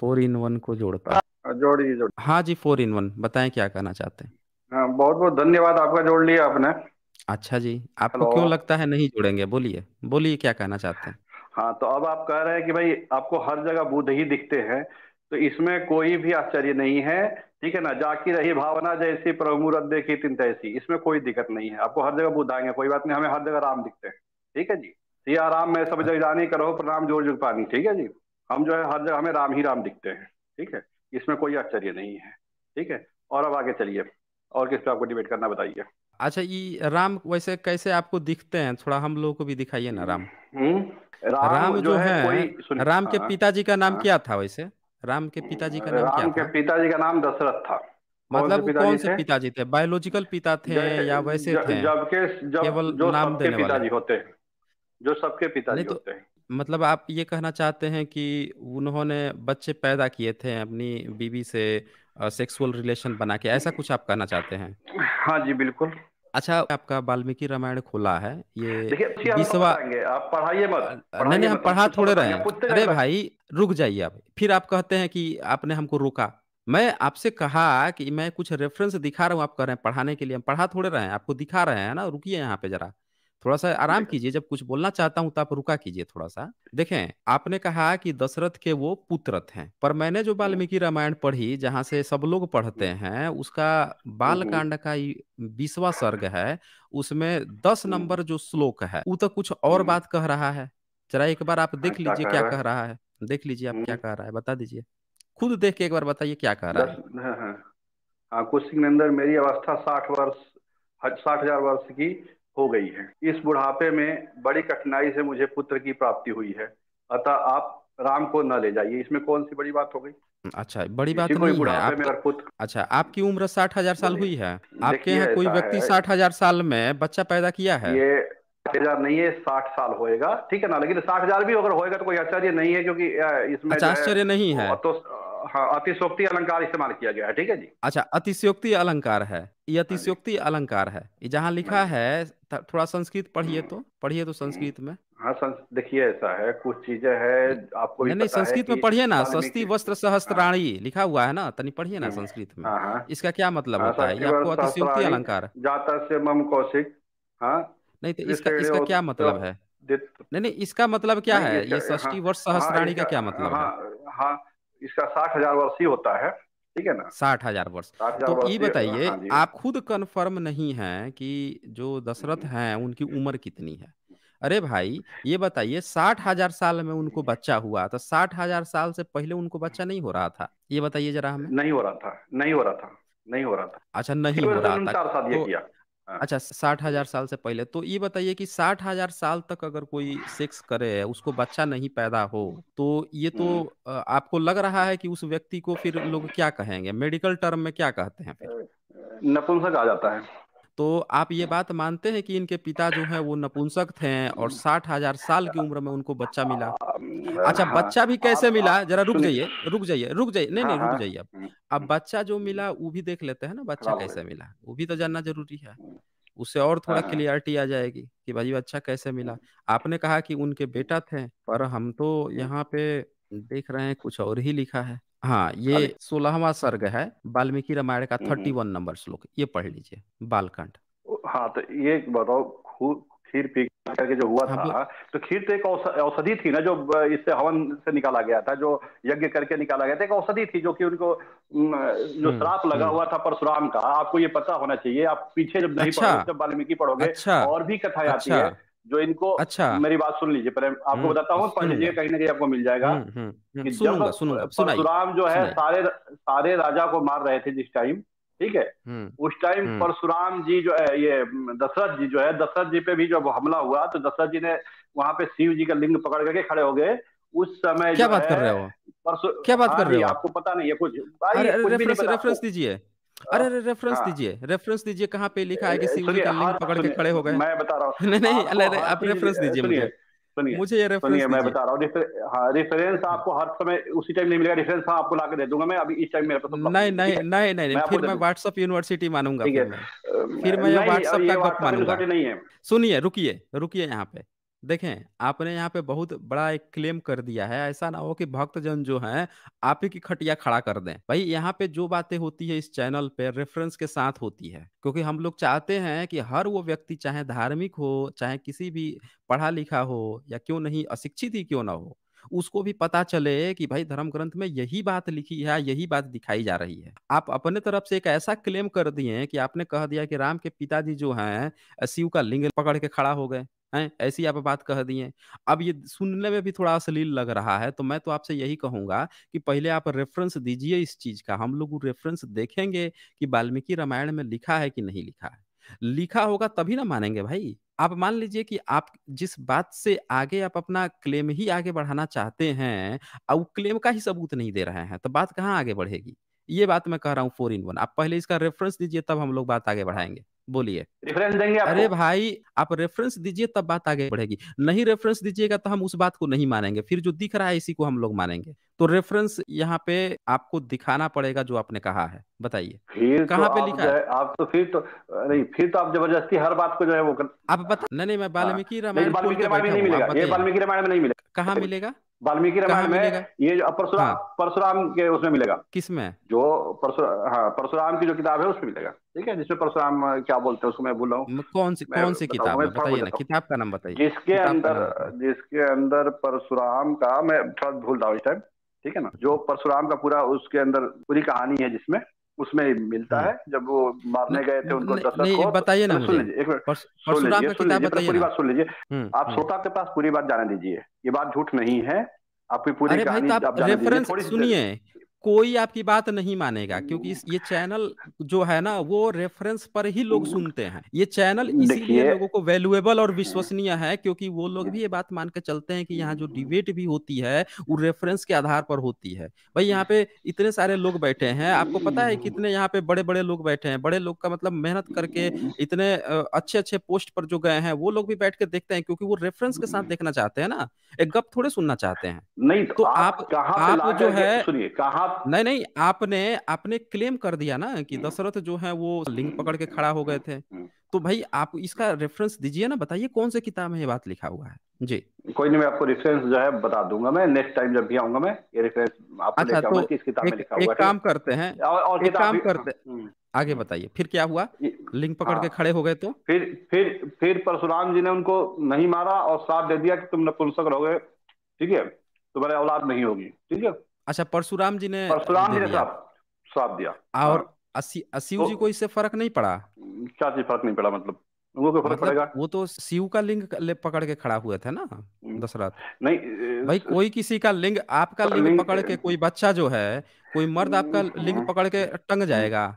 Four in one को जोड़ता है जोड़िए हाँ, जोड़िए हाँ जी फोर इन वन बताएं क्या कहना चाहते हैं हाँ, बहुत बहुत धन्यवाद आपका जोड़ लिया आपने अच्छा जी आपको क्यों लगता है नहीं जोड़ेंगे बोलिए बोलिए क्या कहना चाहते हैं हाँ तो अब आप कह रहे हैं कि भाई आपको हर जगह बुध ही दिखते हैं तो इसमें कोई भी आश्चर्य नहीं है ठीक है ना जाकी रही भावना जैसी प्रमुरत देखी तीन तैसी इसमें कोई दिक्कत नहीं है आपको हर जगह बुध आएंगे कोई बात नहीं हमें हर जगह राम दिखते हैं ठीक है जी ये राम में सब अच्छा। जानी करो प्रणाम जोर जुग पानी ठीक है जी हम जो है हर जगह हमें राम ही राम दिखते हैं ठीक है इसमें कोई आश्चर्य नहीं है ठीक है और अब आगे चलिए और किस पे आपको डिबेट करना बताइए अच्छा ये राम वैसे कैसे आपको दिखते हैं थोड़ा हम लोगों को भी दिखाइए ना राम हम्म, हम्म, राम, राम जो, जो है कोई राम के हाँ। पिताजी का नाम हाँ। क्या था वैसे राम के पिताजी का नाम क्या था पिताजी का नाम दशरथ था मतलब कौन से मतलब पिताजी थे बायोलॉजिकल पिता थे या वैसे थे जबकि जो नाम देने वाले पिताजी होते हैं जो सबके पिताजी तो होते हैं मतलब आप ये कहना चाहते हैं कि उन्होंने बच्चे पैदा किए थे अपनी बीवी से सेक्सुअल रिलेशन बना के ऐसा कुछ आप कहना चाहते हैं हाँ जी बिल्कुल अच्छा आपका वाल्मीकि रामायण खुला है ये बीसवा आप पढ़ाइए मत नहीं नहीं हम पढ़ा थोड़े रहे हैं अरे भाई रुक जाइए आप फिर आप कहते हैं कि आपने हमको रोका मैं आपसे कहा कि मैं कुछ रेफरेंस दिखा रहा हूँ आप कह रहे हैं पढ़ाने के लिए हम पढ़ा थोड़े रहे हैं आपको दिखा रहे हैं ना रुकिए यहाँ पे जरा थोड़ा सा आराम कीजिए जब कुछ बोलना चाहता हूँ तो आप रुका कीजिए थोड़ा सा देखें आपने कहा कि दशरथ के वो पुत्रत हैं पर मैंने जो वाल्मीकि रामायण पढ़ी जहाँ से सब लोग पढ़ते हैं उसका बाल कांड का बीसवा सर्ग है उसमें दस नंबर जो श्लोक है वो तो कुछ और बात कह रहा है जरा एक बार आप देख अच्छा लीजिए क्या कह रहा है देख लीजिए आप क्या कह रहा है बता दीजिए खुद देख के एक बार बताइए क्या कह रहा है हाँ, हाँ। कोशिश में अंदर मेरी अवस्था साठ वर्ष साठ हजार वर्ष की हो गई है इस बुढ़ापे में बड़ी कठिनाई से मुझे पुत्र की प्राप्ति हुई है अतः आप राम को न ले जाइए इसमें कौन सी बड़ी बात हो गई अच्छा बड़ी बात नहीं है आप, अच्छा आपकी उम्र साठ हजार साल हुई है आपके यहाँ कोई व्यक्ति साठ हजार साल में बच्चा पैदा किया है ये हजार नहीं है साठ साल होएगा ठीक है ना लेकिन साठ हजार भी अगर होएगा तो कोई आश्चर्य नहीं है क्योंकि इसमें अच्छा, आश्चर्य नहीं है तो हाँ अतिशोक्ति अलंकार इस्तेमाल किया गया है ठीक है जी अच्छा अतिशोक्ति अलंकार है ये हाँ अतिशोक्ति अलंकार है जहाँ लिखा है थोड़ा संस्कृत पढ़िए हम्म। तो पढ़िए तो संस्कृत में हाँ देखिए ऐसा है कुछ चीजें है आपको नहीं, नहीं संस्कृत में पढ़िए ना सस्ती वस्त्र सहस्त्राणी हाँ। लिखा हुआ है ना तनी पढ़िए ना हम्म। संस्कृत में हाँ, हाँ। इसका क्या मतलब होता है आपको अतिशयोक्ति अलंकार जाता से मम कौशिक हाँ नहीं तो इसका इसका क्या मतलब है नहीं नहीं इसका मतलब क्या है ये षष्टी वर्ष सहस्त्राणी का क्या मतलब है हाँ इसका साठ हजार वर्ष ही होता है ठीक है ना साठ हजार वर्ष तो ये बताइए हाँ हाँ। आप खुद कंफर्म नहीं है कि जो दशरथ हम्म। हैं उनकी हम्म। उम्र कितनी है अरे भाई ये बताइए साठ हजार साल में उनको हम्म। बच्चा हुआ तो साठ हजार साल से पहले उनको बच्चा नहीं हो रहा था ये बताइए जरा हमें नहीं हो रहा था नहीं हो रहा था नहीं हो रहा था अच्छा नहीं हो रहा था हाँ। अच्छा साठ हजार साल से पहले तो ये बताइए कि साठ हजार साल तक अगर कोई सेक्स करे है उसको बच्चा नहीं पैदा हो तो ये तो हम्म। आपको लग रहा है कि उस व्यक्ति को फिर लोग क्या कहेंगे मेडिकल टर्म में क्या कहते हैं नपुंसक आ जाता है तो आप ये हाँ। बात मानते हैं कि इनके पिता जो है वो नपुंसक थे और हाँ। साठ हजार साल की उम्र में उनको बच्चा मिला हाँ, अच्छा बच्चा भी कैसे मिला जरा रुक जाइए रुक जाइए रुक जाइए नहीं नहीं रुक जाइए हम्म, अब अब हम्म। बच्चा जो मिला वो भी देख लेते हैं ना बच्चा कैसे मिला वो भी तो जानना जरूरी है हम्म। उससे और थोड़ा क्लियरिटी आ जाएगी कि भाई बच्चा कैसे मिला आपने कहा कि उनके बेटा थे पर हम तो यहाँ पे देख रहे हैं कुछ और ही लिखा है हाँ ये सोलहवा सर्ग है वाल्मीकि रामायण का थर्टी वन नंबर श्लोक ये पढ़ लीजिए बालकांड हाँ तो ये बताओ खीर पी करके जो हुआ हाँ, था तो खीर तो एक औषधि थी ना जो इससे हवन से निकाला गया था जो यज्ञ करके निकाला गया था एक औषधि थी जो कि उनको जो श्राप लगा हुआ था परशुराम का आपको ये पता होना चाहिए आप पीछे जब नहीं अच्छा पढ़ोगे जब वाल्मीकि पढ़ोगे अच्छा और भी कथाएं आती अच्छा। है जो इनको अच्छा मेरी बात सुन लीजिए पहले आपको हम्म, बताता हूँ पढ़ लीजिए कहीं ना कहीं आपको मिल जाएगा हम्म, हम्म, परशुराम जो है सारे सारे राजा को मार रहे थे जिस टाइम ठीक है उस टाइम परशुराम जी जो है ये दशरथ जी जो है दशरथ जी पे भी जब हमला हुआ तो दशरथ जी ने वहां पे शिव जी का लिंग पकड़ करके खड़े हो गए उस समय क्या बात कर रहे हो क्या बात कर हाँ रहे हो आपको पता नहीं है कुछ रेफरेंस दीजिए अरे हाँ। अरे रेफरेंस हाँ। दीजिए रेफरेंस दीजिए कहाँ पे लिखा है कि शिव जी का लिंग पकड़ के खड़े हो गए मैं बता रहा हूँ नहीं हाँ, नहीं अरे आप रेफरेंस दीजिए मुझे मुझे ये रेफरेंस मैं बता रहा हूँ रेफरेंस आपको हर समय उसी टाइम नहीं मिलेगा रेफरेंस हाँ आपको लाके दे दूंगा मैं अभी इस टाइम मेरे पास नहीं नहीं नहीं नहीं फिर मैं व्हाट्सअप यूनिवर्सिटी मानूंगा फिर मैं व्हाट्सअप का गप मानूंगा सुनिए रुकिए रुकिए यहाँ पे देखें, आपने यहाँ पे बहुत बड़ा एक क्लेम कर दिया है। ऐसा ना हो कि भक्तजन जो हैं, आप ही की खटिया खड़ा कर दें। भाई यहाँ पे जो बातें होती है इस चैनल पे रेफ़रेंस के साथ होती है। क्योंकि हम लोग चाहते हैं कि हर वो व्यक्ति चाहे धार्मिक हो, चाहे किसी भी पढ़ा-लिखा हो या क्यों नहीं अशिक्षित ही क्यों ना हो, उसको भी पता चले कि भाई धर्म ग्रंथ में यही बात लिखी है, यही बात दिखाई जा रही है। आप अपने तरफ से एक ऐसा क्लेम कर दिए कि आपने कह दिया कि राम के पिताजी जो हैं शिव का लिंग पकड़ के खड़ा हो गए। हैं ऐसी आप बात कह दिए अब ये सुनने में भी थोड़ा अश्लील लग रहा है तो मैं तो आपसे यही कहूंगा कि पहले आप रेफरेंस दीजिए इस चीज का हम लोग रेफरेंस देखेंगे कि वाल्मीकि रामायण में लिखा है कि नहीं लिखा है लिखा होगा तभी ना मानेंगे भाई आप मान लीजिए कि आप जिस बात से आगे आप अपना क्लेम ही आगे बढ़ाना चाहते हैं और क्लेम का ही सबूत नहीं दे रहे हैं तो बात कहाँ आगे बढ़ेगी ये बात मैं कह रहा हूँ फोर इन वन आप पहले इसका रेफरेंस दीजिए तब हम लोग बात आगे बढ़ाएंगे बोलिए रेफरेंस देंगे आपको? अरे भाई आप रेफरेंस दीजिए तब बात आगे बढ़ेगी नहीं रेफरेंस दीजिएगा तो हम उस बात को नहीं मानेंगे फिर जो दिख रहा है इसी को हम लोग मानेंगे तो रेफरेंस यहाँ पे आपको दिखाना पड़ेगा जो आपने कहा है बताइए फिर तो कहाँ तो पे लिखा है आप तो फिर तो नहीं फिर तो आप जबरदस्ती हर बात को जो है वो कर... आप बता नहीं नहीं मैं हाँ। वाल्मीकि रामायण में नहीं मिलेगा कहाँ मिलेगा वाल्मीकि रामायण में ये जो परशुराम हाँ। परशुराम के उसमें मिलेगा किसमें जो परशुरा हाँ परशुराम की जो किताब है उसमें मिलेगा ठीक है जिसमें परशुराम क्या बोलते हैं उसको मैं भूल रहा हूँ कौन सी कौन सी किताब बताइए ना किताब का नाम बताइए जिसके अंदर जिसके अंदर परशुराम का मैं थोड़ा भूल रहा हूँ इस टाइम ठीक है ना जो परशुराम का पूरा उसके अंदर पूरी कहानी है जिसमें उसमें मिलता हाँ। है जब वो मारने गए थे उनको दशरथ बताइए ना तो सुन लीजिए एक मिनट सुन लीजिए पूरी बात सुन लीजिए हम्म, आप हम्म। श्रोता के पास पूरी बात जाने दीजिए ये बात झूठ नहीं है आपकी पूरी कहानी तो आप रेफरेंस सुनिए कोई आपकी बात नहीं मानेगा क्योंकि ये चैनल जो है ना वो रेफरेंस पर ही लोग हम्म। सुनते हैं ये चैनल इसीलिए लोगों को वैल्यूएबल और विश्वसनीय है क्योंकि वो लोग भी ये बात मान के चलते हैं कि यहाँ जो डिबेट भी होती है वो रेफरेंस के आधार पर होती है भाई यहाँ पे इतने सारे लोग बैठे हैं आपको पता है कितने यहाँ पे बड़े बड़े लोग बैठे हैं बड़े लोग का मतलब मेहनत करके इतने अच्छे अच्छे पोस्ट पर जो गए हैं वो लोग भी बैठ के देखते हैं क्योंकि वो रेफरेंस के साथ देखना चाहते हैं ना एक गप थोड़े सुनना चाहते हैं नहीं तो, तो आप आप जो है सुनिए नहीं नहीं आपने आपने क्लेम कर दिया ना कि हम्म। दशरथ जो है वो लिंग हम्म, पकड़ के खड़ा हो गए हम्म, थे तो भाई आप इसका रेफरेंस दीजिए ना बताइए कौन से किताब में ये बात लिखा हुआ है जी कोई नहीं मैं आपको रेफरेंस जो है बता दूंगा मैं नेक्स्ट टाइम जब भी आऊंगा मैं ये रेफरेंस आपको अच्छा, तो किस किताब में लिखा हुआ एक काम करते हैं और, और एक काम करते हाँ, आगे बताइए फिर क्या हुआ लिंक पकड़ के हाँ। खड़े हो गए तो फिर फिर फिर परशुराम जी ने उनको नहीं मारा और साथ दे दिया कि तुम नपुंसक रहोगे ठीक है तुम्हारे औलाद नहीं होगी ठीक है अच्छा परशुराम जी ने परशुराम जी ने श्राप श्राप दिया और शिव हाँ। तो जी को इससे फर्क नहीं पड़ा क्या चीज फर्क नहीं पड़ा मतलब वो क्यों फर्क मतलब पड़ेगा वो तो शिव का लिंग ले पकड़ के खड़ा हुए थे ना दशरथ नहीं भाई कोई किसी का लिंग आपका लिंग, पकड़ के कोई बच्चा जो है कोई मर्द आपका लिंग हाँ। पकड़ के टंग जाएगा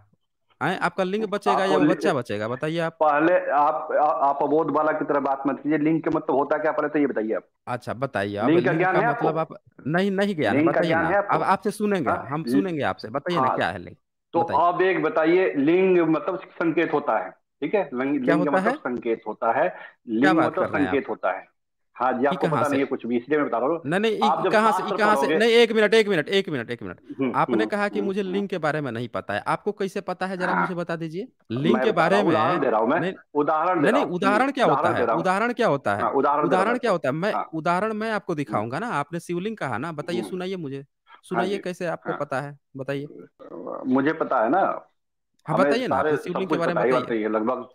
आए, आपका लिंग हाँ, बचेगा या बच्चा बचेगा बताइए आप पहले आप आ, आप अबोध वाला की तरह बात मत कीजिए लिंग के मतलब होता क्या पहले तो ये बताइए आप अच्छा बताइए आप लिंग का ज्ञान मतलब आप नहीं नहीं गया नहीं बताइए ना अब आपसे सुनेंगे हाँ, हम सुनेंगे आपसे बताइए ना हाँ। क्या है लिंग तो अब एक बताइए लिंग मतलब संकेत होता है ठीक है लिंग, लिंग मतलब संकेत होता है लिंग मतलब संकेत होता है हाँ जी आपको पता नहीं है कुछ भी इसलिए मैं बता रहा हूँ नहीं नहीं कहाँ से कहाँ से नहीं एक मिनट एक मिनट एक मिनट एक मिनट हम्म, हम्म, आपने हम्म, कहा कि मुझे के बारे में नहीं पता है आपको कैसे पता है जरा हाँ। मुझे बता दीजिए के बारे में उदाहरण नहीं उदाहरण क्या होता है हाँ, उदाहरण क्या होता है उदाहरण क्या होता है मैं हाँ। उदाहरण मैं आपको दिखाऊंगा ना आपने शिवलिंग कहा ना बताइए सुनाइए मुझे सुनाइए कैसे आपको पता है बताइए मुझे पता है ना हाँ बताइए ना शिवलिंग के बारे में लगभग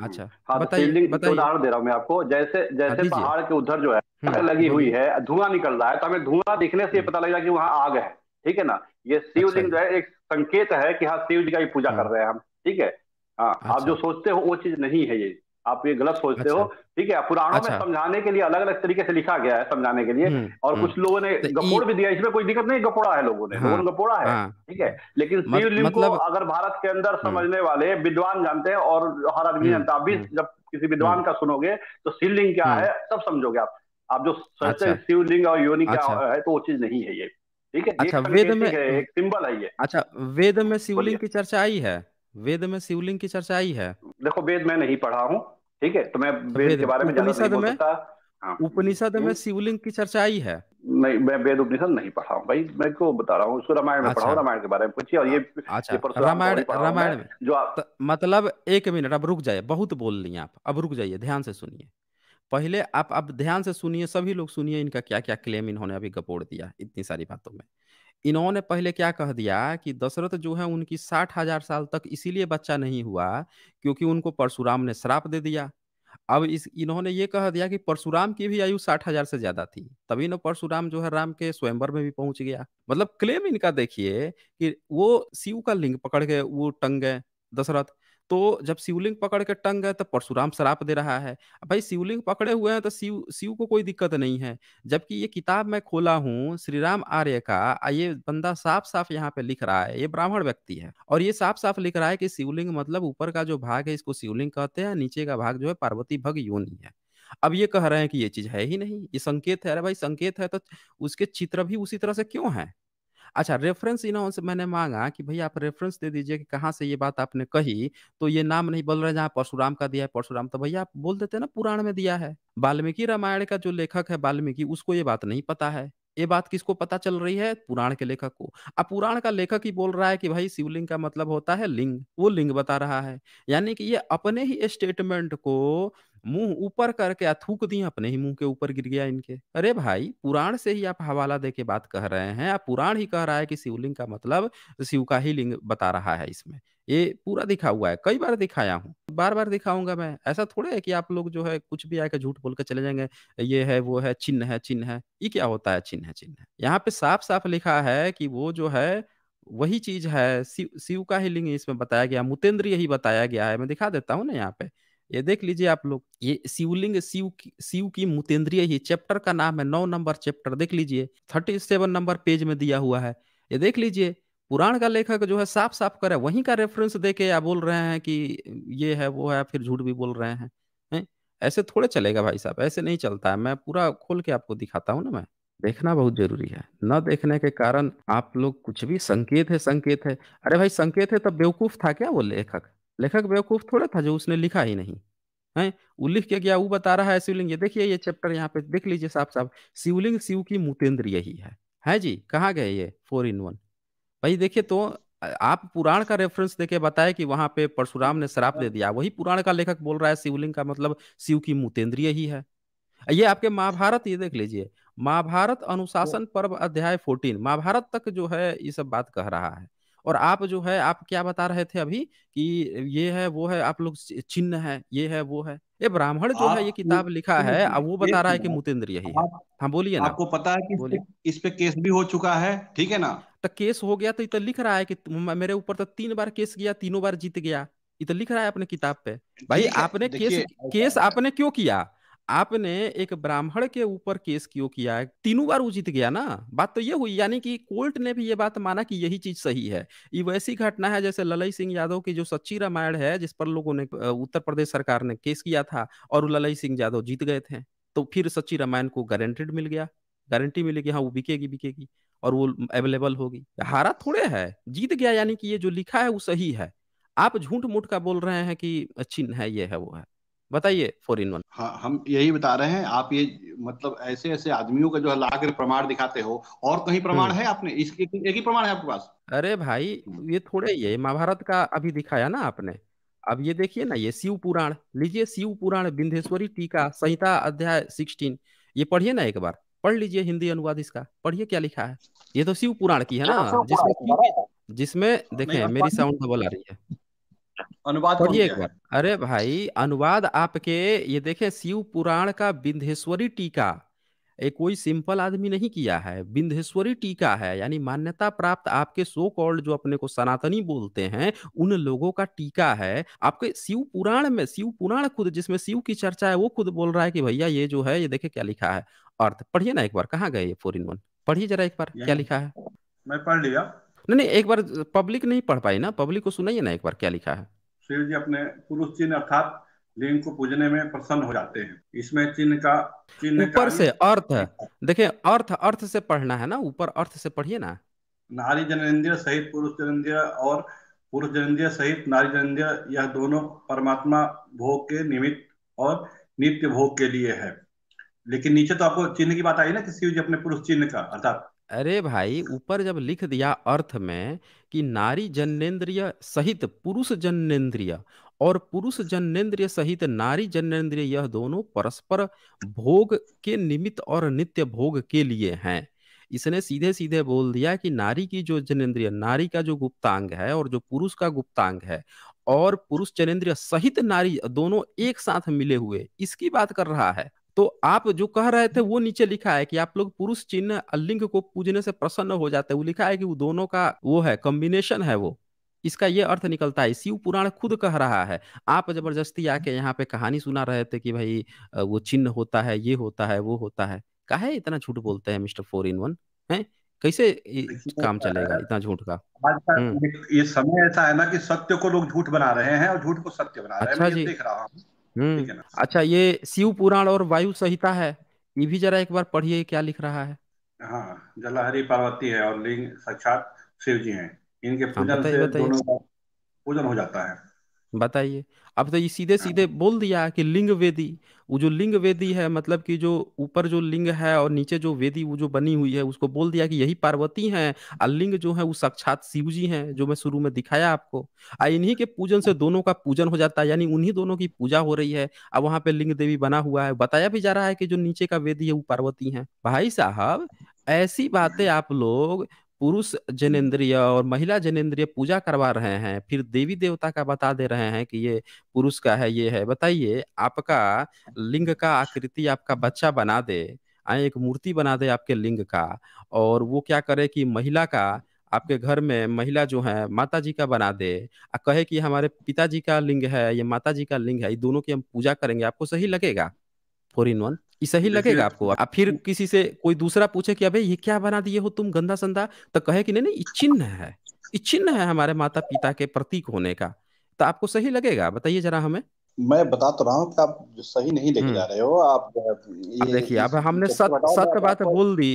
हम्म। अच्छा तो हाँ तो बताइए बताइए उदाहरण दे रहा हूँ मैं आपको जैसे हाँ, जैसे पहाड़ के उधर जो है आग हम्म, लगी हुई है धुआं निकल रहा है तो हमें धुआं दिखने से ये हम्म। पता लगेगा कि वहाँ आग है ठीक है ना ये अच्छा। शिवलिंग जो है एक संकेत है कि हाँ शिव जी का ही पूजा हाँ। कर रहे हैं हम ठीक है हाँ आप अच्छा। जो सोचते हो वो चीज नहीं है ये आप ये गलत सोचते अच्छा, हो ठीक है पुराणों अच्छा, में समझाने के लिए अलग अलग तरीके से लिखा गया है समझाने के लिए हम्म, और हम्म। कुछ लोगों ने तो गपोड़ भी दिया इसमें कोई दिक्कत नहीं गपोड़ा है लोगों ने हाँ, लोगों ने गपोड़ा है हाँ। ठीक है लेकिन शिवलिंग को मतलब अगर भारत के अंदर हम्म। समझने वाले विद्वान जानते हैं और हर आदमी जानता है अभी जब किसी विद्वान का सुनोगे तो शिवलिंग क्या है सब समझोगे आप आप जो सोचते अच्छा। हैं शिवलिंग और योनि क्या अच्छा। है तो वो चीज नहीं है ये ठीक है अच्छा वेद में एक सिंबल है ये अच्छा वेद में शिवलिंग की चर्चा आई है वेद में शिवलिंग की चर्चा आई है देखो वेद में नहीं पढ़ा हूँ ठीक है तो मैं तो वेद के बारे में ज्यादा नहीं बोल सकता हाँ। उपनिषद में हम्म। शिवलिंग की चर्चा आई है नहीं मैं वेद उपनिषद नहीं पढ़ा हूँ भाई मैं क्यों बता रहा हूँ उसको रामायण में पढ़ा अच्छा। रामायण के बारे में पूछिए और ये अच्छा, रामायण रामायण जो आप मतलब एक मिनट अब रुक जाइए बहुत बोल रही आप अब रुक जाइए ध्यान से सुनिए पहले आप अब ध्यान से सुनिए सभी लोग सुनिए इनका क्या क्या क्लेम इन्होंने अभी गपोड़ दिया इतनी सारी बातों में इन्होंने पहले क्या कह दिया कि दशरथ जो है उनकी साठ हजार साल तक इसीलिए बच्चा नहीं हुआ क्योंकि उनको परशुराम ने श्राप दे दिया अब इस इन्होंने ये कह दिया कि परशुराम की भी आयु साठ हजार से ज्यादा थी तभी ना परशुराम जो है राम के स्वयंवर में भी पहुंच गया मतलब क्लेम इनका देखिए कि वो शिव का लिंग पकड़ के वो टंग गए दशरथ तो जब शिवलिंग पकड़ के टंग गए तो परशुराम शराप दे रहा है भाई शिवलिंग पकड़े हुए हैं तो शिव शिव को कोई दिक्कत नहीं है जबकि ये किताब मैं खोला हूँ श्री राम आर्य का ये बंदा साफ साफ यहाँ पे लिख रहा है ये ब्राह्मण व्यक्ति है और ये साफ साफ लिख रहा है कि शिवलिंग मतलब ऊपर का जो भाग है इसको शिवलिंग कहते हैं नीचे का भाग जो है पार्वती भग योनि है अब ये कह रहे हैं कि ये चीज है ही नहीं ये संकेत है अरे भाई संकेत है तो उसके चित्र भी उसी तरह से क्यों है अच्छा रेफरेंस इन्हों से मैंने मांगा कि भैया आप रेफरेंस दे दीजिए कि कहाँ से ये बात आपने कही तो ये नाम नहीं बोल रहे जहाँ परशुराम का दिया है परशुराम तो भैया आप बोल देते ना पुराण में दिया है वाल्मीकि रामायण का जो लेखक है वाल्मीकि उसको ये बात नहीं पता है ये बात किसको पता चल रही है पुराण के लेखक को अब पुराण का लेखक ही बोल रहा है कि भाई शिवलिंग का मतलब होता है लिंग वो लिंग बता रहा है यानी कि ये अपने ही स्टेटमेंट को मुंह ऊपर करके आ, थूक दी अपने ही मुंह के ऊपर गिर गया इनके अरे भाई पुराण से ही आप हवाला दे के बात कह रहे हैं आप पुराण ही कह रहा है कि शिवलिंग का मतलब शिव का ही लिंग बता रहा है इसमें ये पूरा दिखा हुआ है कई बार दिखाया हूँ बार बार दिखाऊंगा मैं ऐसा थोड़े है कि आप लोग जो है कुछ भी आके झूठ बोल के चले जाएंगे ये है वो है चिन्ह है चिन्ह है ये क्या होता है चिन्ह है चिन्ह है यहाँ पे साफ साफ लिखा है कि वो जो है वही चीज है शिव शिव का ही लिंग इसमें बताया गया मुतेंद्र यही बताया गया है मैं दिखा देता हूँ ना यहाँ पे ये देख लीजिए आप लोग ये शिवलिंग शिव शिव की मुतेंद्रिय ही चैप्टर का नाम है नौ नंबर चैप्टर देख लीजिए थर्टी सेवन नंबर पेज में दिया हुआ है ये देख लीजिए पुराण का लेखक जो है साफ साफ करे वहीं का रेफरेंस दे के या बोल रहे हैं कि ये है वो है फिर झूठ भी बोल रहे हैं है? ऐसे थोड़े चलेगा भाई साहब ऐसे नहीं चलता है मैं पूरा खोल के आपको दिखाता हूँ ना मैं देखना बहुत जरूरी है न देखने के कारण आप लोग कुछ भी संकेत है संकेत है अरे भाई संकेत है तब तो बेवकूफ था क्या वो लेखक लेखक बेवकूफ थोड़ा था जो उसने लिखा ही नहीं है उल्लिख के गया वो बता रहा है शिवलिंग ये देखिए ये चैप्टर यहाँ पे देख लीजिए साफ साफ शिवलिंग शिव की मुतेंद्र ही है है जी कहाँ गए ये फोर इन वन भाई देखिए तो आप पुराण का रेफरेंस देके बताए कि वहां पे परशुराम ने श्राप दे दिया वही पुराण का लेखक बोल रहा है शिवलिंग का मतलब शिव की मुतेंद्रिय ही है ये आपके महाभारत ये देख लीजिए महाभारत अनुशासन पर्व अध्याय फोर्टीन महाभारत तक जो है ये सब बात कह रहा है और आप जो है आप क्या बता रहे थे अभी कि ये है वो है आप लोग चिन्ह है ये है वो है ये ब्राह्मण जो है ये किताब लिखा है अब वो बता रहा है कि मुतेंद्र यही है हाँ बोलिए ना आपको पता है कि इस पे केस भी हो चुका है ठीक है ना तो केस हो गया तो ये तो लिख रहा है कि मेरे ऊपर तो तीन बार केस गया तीनों बार जीत गया ये तो लिख रहा है अपने किताब पे भाई आपने केस केस आपने क्यों किया आपने एक ब्राह्मण के ऊपर केस क्यों किया है तीनों बार वो जीत गया ना बात तो ये हुई यानी कि कोर्ट ने भी ये बात माना कि यही चीज सही है ये वैसी घटना है जैसे ललई सिंह यादव की जो सच्ची रामायण है जिस पर लोगों ने उत्तर प्रदेश सरकार ने केस किया था और ललई सिंह यादव जीत गए थे तो फिर सच्ची रामायण को गारंटेड मिल गया गारंटी मिलेगी हाँ वो बिकेगी बिकेगी और वो अवेलेबल होगी हारा थोड़े है जीत गया यानी कि ये जो लिखा है वो सही है आप झूठ मूठ का बोल रहे हैं कि चिन्ह है ये है वो है बताइए फोर इन वन हम यही बता रहे हैं आप ये मतलब ऐसे ऐसे आदमियों का जो है लाकर प्रमाण दिखाते हो और कहीं प्रमाण हम्म। है आपने इसके एक ही प्रमाण है आपके पास अरे भाई हम्म। ये थोड़े ये महाभारत का अभी दिखाया ना आपने अब ये देखिए ना ये शिव पुराण लीजिए शिव पुराण विंध्येश्वरी टीका संहिता अध्याय सिक्सटीन ये पढ़िए ना एक बार पढ़ लीजिए हिंदी अनुवाद इसका पढ़िए क्या लिखा है ये तो शिव पुराण की है ना हाँ, जिसमें जिसमें देखें मेरी साउंड डबल आ रही है अनुवाद पढ़िए एक बार अरे भाई अनुवाद आपके ये देखे शिव पुराण का बिंधेश्वरी टीका एक कोई सिंपल आदमी नहीं किया है बिंधेश्वरी टीका है यानी मान्यता प्राप्त आपके सो कॉल्ड जो अपने को सनातनी बोलते हैं उन लोगों का टीका है आपके शिव पुराण में शिव पुराण खुद जिसमें शिव की चर्चा है वो खुद बोल रहा है कि भैया ये जो है ये देखे क्या लिखा है अर्थ पढ़िए ना एक बार कहाँ गए फोर इन वन पढ़िए जरा एक बार क्या लिखा है मैं पढ़ लिया नहीं नहीं एक बार पब्लिक नहीं पढ़ पाई ना पब्लिक को सुनाइए ना एक बार क्या लिखा है शिव जी अपने पुरुष चिन्ह अर्थात लिंग को पूजने में प्रसन्न हो जाते हैं इसमें चिन्ह का चिन्ह ऊपर से अर्थ देखे अर्थ अर्थ से पढ़ना है ना ऊपर अर्थ से पढ़िए ना नारी जनेन्द्रिय सहित पुरुष जनेन्द्रिय और पुरुष जनेन्द्रिय सहित नारी जनेन्द्रिय यह दोनों परमात्मा भोग के निमित्त और नित्य भोग के लिए है लेकिन नीचे तो आपको चिन्ह की बात आई ना कि शिव जी अपने पुरुष चिन्ह का अर्थात अरे भाई ऊपर जब लिख दिया अर्थ में कि नारी जननेन्द्रिय सहित पुरुष जननेन्द्रिय और पुरुष जननेन्द्रिय सहित नारी जननेंद्रिय यह दोनों परस्पर भोग के निमित्त और नित्य भोग के लिए हैं इसने सीधे सीधे बोल दिया कि नारी की जो जनेन्द्रिय नारी का जो गुप्तांग है और जो पुरुष का गुप्तांग है और पुरुष जनेन्द्रिय सहित नारी दोनों एक साथ मिले हुए इसकी बात कर रहा है तो आप जो कह रहे थे वो नीचे लिखा है कि आप लोग पुरुष चिन्ह अलिंग को पूजने से प्रसन्न हो जाते हैं वो लिखा है कि वो दोनों का वो है कॉम्बिनेशन है वो इसका ये अर्थ निकलता है शिव पुराण खुद कह रहा है आप जबरदस्ती आके यहाँ पे कहानी सुना रहे थे कि भाई वो चिन्ह होता है ये होता है वो होता है काहे इतना झूठ बोलते हैं मिस्टर फोर इन वन है कैसे काम चलेगा इतना झूठ का हम्म। ये समय ऐसा है ना कि सत्य को लोग झूठ बना रहे हैं और झूठ को सत्य बना रहे हैं अच्छा जी देख रहा हूँ ठीक हम्म, है ना अच्छा ये शिव पुराण और वायु संहिता है ये भी जरा एक बार पढ़िए क्या लिख रहा है हाँ जलाहरी पार्वती है और लिंग साक्षात शिव जी हैं इनके हाँ, पूजन से दोनों का पूजन हो जाता है बताइए अब तो ये सीधे सीधे हाँ। बोल दिया कि लिंग वेदी वो जो लिंग वेदी है मतलब कि जो ऊपर जो लिंग है और नीचे जो वेदी वो जो बनी हुई है उसको बोल दिया कि यही पार्वती हैं और लिंग जो है वो साक्षात शिव जी हैं जो मैं शुरू में दिखाया आपको आ इन्हीं के पूजन से हाँ। दोनों का पूजन हो जाता है यानी उन्हीं दोनों की पूजा हो रही है अब वहां पे लिंग देवी बना हुआ है बताया भी जा रहा है कि जो नीचे का वेदी है वो पार्वती है भाई साहब ऐसी बातें आप लोग पुरुष जनेन्द्रिय और महिला जनेन्द्रिय पूजा करवा रहे हैं फिर देवी देवता का बता दे रहे हैं कि ये पुरुष का है ये है बताइए आपका लिंग का आकृति आपका बच्चा बना दे आए एक मूर्ति बना दे आपके लिंग का और वो क्या करे कि महिला का आपके घर में महिला जो है माता जी का बना दे और कहे कि हमारे पिताजी का लिंग है ये माता जी का लिंग है ये दोनों की हम पूजा करेंगे आपको सही लगेगा फोर इन वन ये सही लगेगा आपको आप फिर हम्म। किसी से कोई दूसरा पूछे कि अबे ये क्या बना दिए हो तुम गंदा संदा तो कहे कि नहीं नहीं चिन्ह है चिन्ह है हमारे माता पिता के प्रतीक होने का तो आपको सही लगेगा बताइए जरा हमें मैं बता तो रहा हूँ कि आप सही नहीं लेके हम्म। जा रहे हो आप देखिए अब हमने सत्य बात बोल दी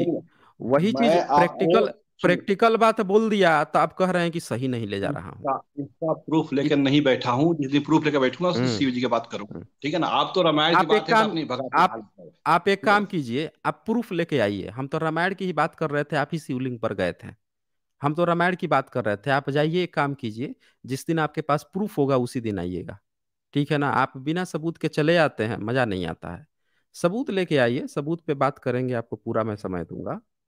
वही चीज प्रैक्टिकल प्रैक्टिकल बात बोल दिया तो आप कह रहे हैं कि सही नहीं ले जा रहा हूँ इसका प्रूफ लेकर नहीं बैठा हूँ जिस दिन प्रूफ लेकर बैठूंगा हम्म। शिव जी की बात करूंगा हम्म। ठीक है ना आप तो रामायण की बात काम आप आप एक काम कीजिए आप प्रूफ लेके आइए हम तो रामायण की ही बात कर रहे थे आप ही शिवलिंग पर गए थे हम तो रामायण की बात कर रहे थे आप जाइए एक काम कीजिए जिस दिन आपके पास प्रूफ होगा उसी दिन आइएगा ठीक है ना आप बिना सबूत के चले आते हैं मजा नहीं आता है सबूत लेके आइए सबूत पे बात करेंगे आपको पूरा मैं समय दूंगा